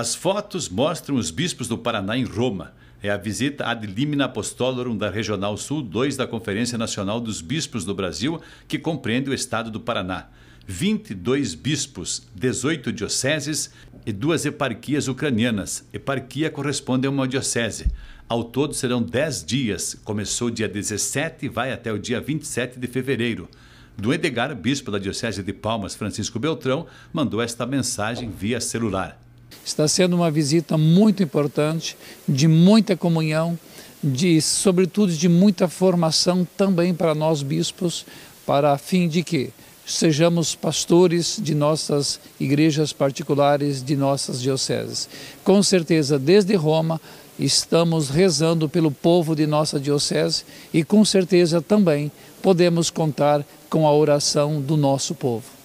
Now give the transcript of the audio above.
As fotos mostram os bispos do Paraná em Roma. É a visita ad limina apostolorum da Regional Sul 2 da Conferência Nacional dos Bispos do Brasil, que compreende o estado do Paraná. 22 bispos, 18 dioceses e duas eparquias ucranianas. Eparquia corresponde a uma diocese. Ao todo serão 10 dias. Começou dia 17 e vai até o dia 27 de fevereiro. Do Edgar, bispo da Diocese de Palmas, Francisco Beltrão, mandou esta mensagem via celular. Está sendo uma visita muito importante, de muita comunhão, de sobretudo de muita formação também para nós bispos, para a fim de que sejamos pastores de nossas igrejas particulares, de nossas dioceses. Com certeza, desde Roma, estamos rezando pelo povo de nossa diocese e com certeza também podemos contar com a oração do nosso povo.